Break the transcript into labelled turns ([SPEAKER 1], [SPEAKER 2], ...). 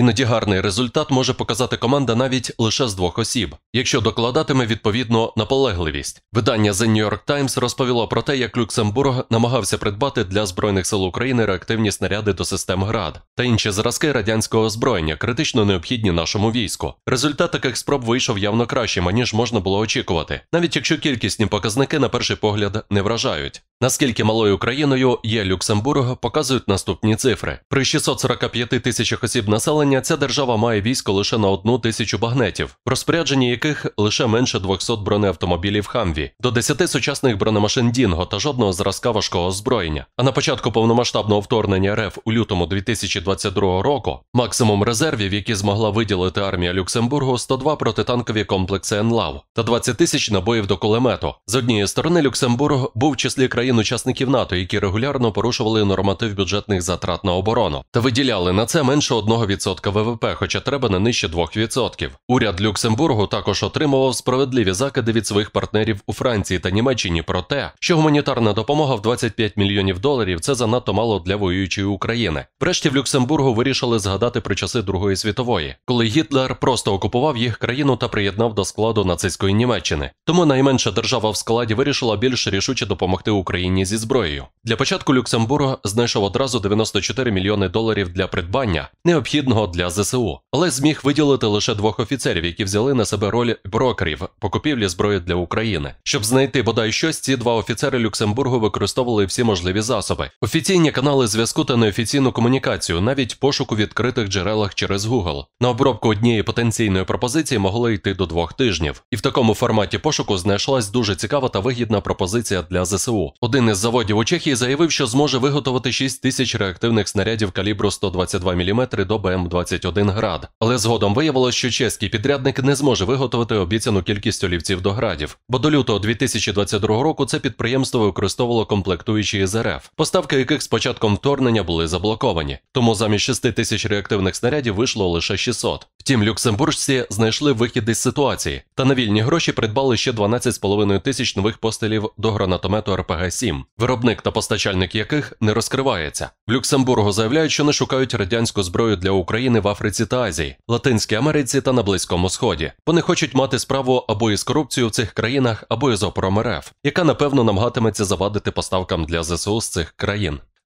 [SPEAKER 1] Іноді гарний результат може показати команда навіть лише з двох осіб, якщо докладатиме відповідно наполегливість. Видання The New York Times розповіло про те, як Люксембург намагався придбати для Збройних сил України реактивні снаряди до систем ГРАД та інші зразки радянського озброєння, критично необхідні нашому війську. Результат таких спроб вийшов явно кращим, ніж можна було очікувати, навіть якщо кількісні показники на перший погляд не вражають. Наскільки малою країною є Люксембург, показують наступні цифри: при 645 тисячах осіб населення населення ця держава має військо лише на одну тисячу багнетів, розпорядженні яких лише менше 200 бронеавтомобілів Хамві, до 10 сучасних бронемашин Дінго та жодного зразка важкого озброєння. А на початку повномасштабного вторгнення РФ у лютому 2022 року максимум резервів, які змогла виділити армія Люксембургу, 102 протитанкові комплекси ЕНЛАВ та 20 тисяч набоїв до кулемету. З однієї сторони, Люксембург був в числі країн-учасників НАТО, які регулярно порушували норматив бюджетних затрат на оборону та виділяли на це менше 1% 1,5% ВВП, хоча треба не нижче 2%. Уряд Люксембургу також отримував справедливі закиди від своїх партнерів у Франції та Німеччині про те, що гуманітарна допомога в 25 мільйонів доларів це занадто мало для воюючої України. Врешті в Люксембургу вирішили згадати про часи Другої світової, коли Гітлер просто окупував їх країну та приєднав до складу нацистської Німеччини. Тому найменша держава в складі вирішила більш рішуче допомогти Україні зі зброєю. Для початку Люксембург знайшов одразу 94 мільйони доларів для придбання, необхідного для ЗСУ, але зміг виділити лише двох офіцерів, які взяли на себе роль брокерів по купівлі зброї для України. Щоб знайти бодай щось, ці два офіцери Люксембургу використовували всі можливі засоби: офіційні канали зв'язку та неофіційну комунікацію, навіть пошук у відкритих джерелах через Google. На обробку однієї потенційної пропозиції могло йти до двох тижнів, і в такому форматі пошуку знайшлась дуже цікава та вигідна пропозиція для ЗСУ. Один із заводів у Чехії. Зеленський заявив, що зможе виготовити 6 тисяч реактивних снарядів калібру 122 мм до БМ-21 град, але згодом виявилося, що чеський підрядник не зможе виготовити обіцяну кількість олівців до градів, бо до лютого 2022 року це підприємство використовувало комплектуючі з РФ, поставки яких з початком вторгнення були заблоковані. Тому замість 6 тисяч реактивних снарядів вийшло лише 600. Втім, люксембуржці знайшли вихід із ситуації та на вільні гроші придбали ще 12,5 тисяч нових постелів до гранатомету РПГ 7 виробник та постачальник яких не розкривається. В Люксембургу заявляють, що не шукають радянську зброю для України в Африці та Азії, Латинській Америці та на Близькому Сході. Вони хочуть мати справу або із корупцією в цих країнах, або із опором РФ, яка напевно намагатиметься завадити поставкам для ЗСУ з цих країн.